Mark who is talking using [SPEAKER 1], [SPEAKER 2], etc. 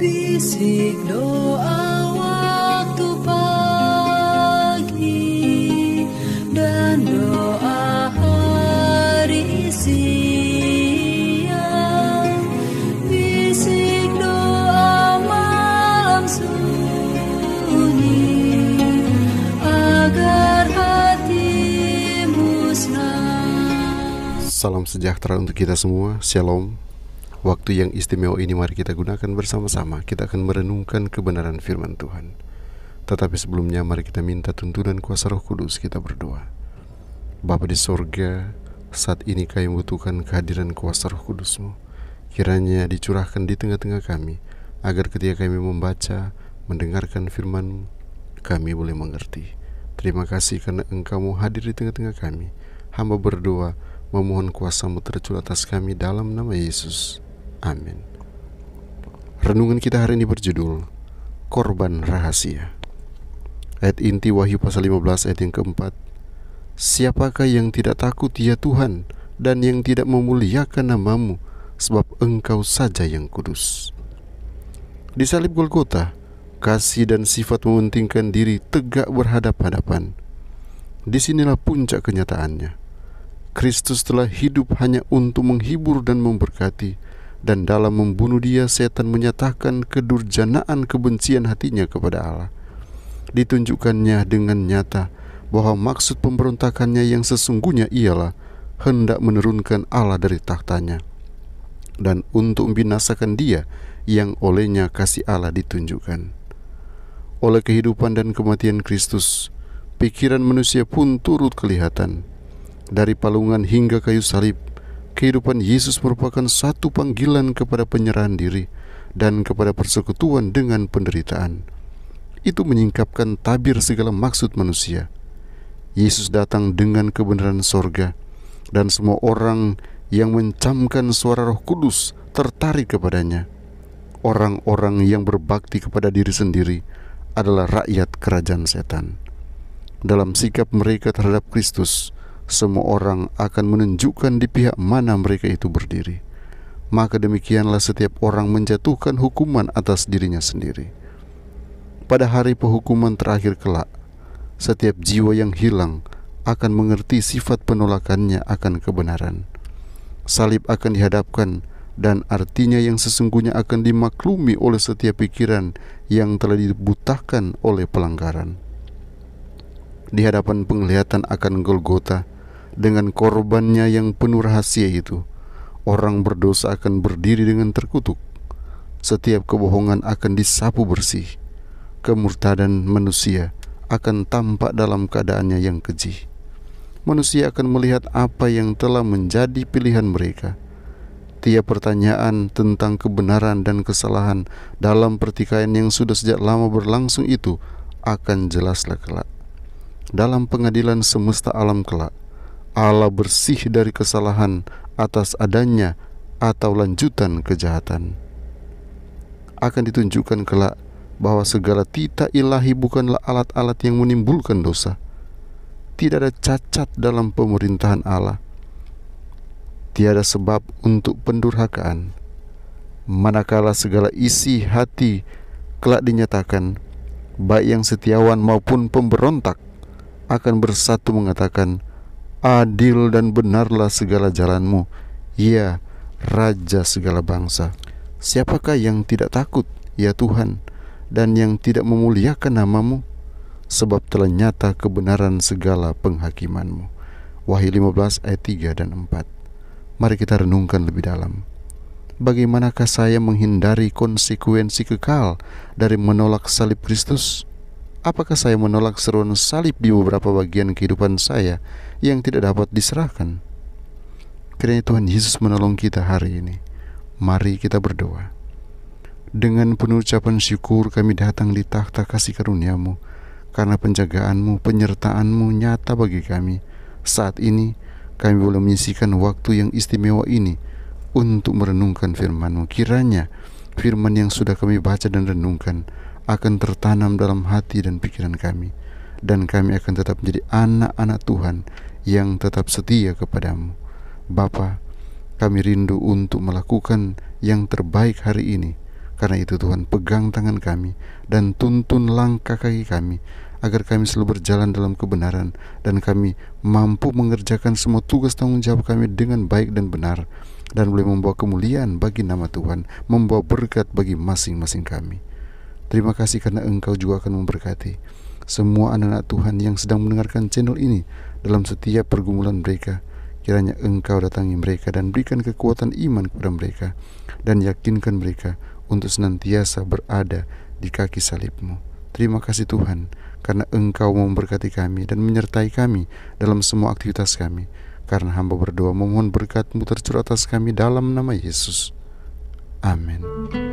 [SPEAKER 1] Bisik doa waktu pagi dan doa hari siang. Bisik doa malam sunyi agar hati musnah. Salam sejahtera untuk kita semua. Shalom. Waktu yang istimewa ini mari kita gunakan bersama-sama. Kita akan merenungkan kebenaran firman Tuhan. Tetapi sebelumnya mari kita minta tuntunan kuasa roh kudus kita berdoa. Bapa di sorga, saat ini kami butuhkan kehadiran kuasa roh kudusmu. Kiranya dicurahkan di tengah-tengah kami, agar ketika kami membaca, mendengarkan firman kami boleh mengerti. Terima kasih karena engkau hadir di tengah-tengah kami. Hamba berdoa, memohon kuasamu tercurah atas kami dalam nama Yesus. Amin. Renungan kita hari ini berjudul Korban Rahasia. Ayat inti Wahyu pasal 15 ayat yang keempat. Siapakah yang tidak takut ya Tuhan dan yang tidak memuliakan namamu sebab engkau saja yang kudus. Di salib Golgota, kasih dan sifat mementingkan diri tegak berhadapan hadapan Disinilah puncak kenyataannya. Kristus telah hidup hanya untuk menghibur dan memberkati, dan dalam membunuh dia setan menyatakan kedurjanaan kebencian hatinya kepada Allah. Ditunjukkannya dengan nyata bahwa maksud pemberontakannya yang sesungguhnya ialah hendak menurunkan Allah dari tahtanya dan untuk membinasakan dia yang olehnya kasih Allah ditunjukkan. Oleh kehidupan dan kematian Kristus, pikiran manusia pun turut kelihatan. Dari palungan hingga kayu salib, kehidupan Yesus merupakan satu panggilan kepada penyerahan diri dan kepada persekutuan dengan penderitaan. Itu menyingkapkan tabir segala maksud manusia. Yesus datang dengan kebenaran sorga, dan semua orang yang mencamkan suara Roh Kudus tertarik kepadanya. Orang-orang yang berbakti kepada diri sendiri adalah rakyat kerajaan setan. Dalam sikap mereka terhadap Kristus, semua orang akan menunjukkan di pihak mana mereka itu berdiri. Maka demikianlah setiap orang menjatuhkan hukuman atas dirinya sendiri. Pada hari penghukuman terakhir kelak, setiap jiwa yang hilang akan mengerti sifat penolakannya akan kebenaran. Salib akan dihadapkan dan artinya yang sesungguhnya akan dimaklumi oleh setiap pikiran yang telah dibutahkan oleh pelanggaran. Di hadapan penglihatan akan Golgota, dengan korbannya yang penuh rahasia itu, orang berdosa akan berdiri dengan terkutuk. Setiap kebohongan akan disapu bersih. Kemurtadan manusia akan tampak dalam keadaannya yang keji. Manusia akan melihat apa yang telah menjadi pilihan mereka. Tiap pertanyaan tentang kebenaran dan kesalahan dalam pertikaian yang sudah sejak lama berlangsung itu akan jelaslah kelak. Dalam pengadilan semesta alam kelak, Allah bersih dari kesalahan atas adanya atau lanjutan kejahatan. Akan ditunjukkan kelak bahwa segala tita ilahi bukanlah alat-alat yang menimbulkan dosa. Tidak ada cacat dalam pemerintahan Allah. Tiada sebab untuk pendurhakaan. Manakala segala isi hati kelak dinyatakan, baik yang setiawan maupun pemberontak akan bersatu mengatakan, adil dan benarlah segala jalanmu. Ya, Raja segala bangsa. Siapakah yang tidak takut, ya Tuhan, dan yang tidak memuliakan namamu? Sebab telah nyata kebenaran segala penghakimanmu. Wahyu 15 ayat 3 dan 4 Mari kita renungkan lebih dalam Bagaimanakah saya menghindari konsekuensi kekal dari menolak salib Kristus? Apakah saya menolak seruan salib di beberapa bagian kehidupan saya yang tidak dapat diserahkan? Kiranya Tuhan Yesus menolong kita hari ini. Mari kita berdoa. Dengan penuh ucapan syukur kami datang di takhta kasih karuniamu karena penjagaanmu, penyertaanmu nyata bagi kami. Saat ini kami boleh menyisikan waktu yang istimewa ini untuk merenungkan firmanmu. Kiranya firman yang sudah kami baca dan renungkan akan tertanam dalam hati dan pikiran kami dan kami akan tetap menjadi anak-anak Tuhan yang tetap setia kepadamu Bapa kami rindu untuk melakukan yang terbaik hari ini karena itu Tuhan pegang tangan kami dan tuntun langkah kaki kami agar kami selalu berjalan dalam kebenaran dan kami mampu mengerjakan semua tugas tanggung jawab kami dengan baik dan benar dan boleh membawa kemuliaan bagi nama Tuhan, membawa berkat bagi masing-masing kami. Terima kasih karena engkau juga akan memberkati semua anak-anak Tuhan yang sedang mendengarkan channel ini dalam setiap pergumulan mereka. Kiranya engkau datangi mereka dan berikan kekuatan iman kepada mereka dan yakinkan mereka untuk senantiasa berada di kaki salibmu. Terima kasih Tuhan karena engkau memberkati kami dan menyertai kami dalam semua aktivitas kami. Karena hamba berdoa memohon berkatmu tercurah atas kami dalam nama Yesus. Amin.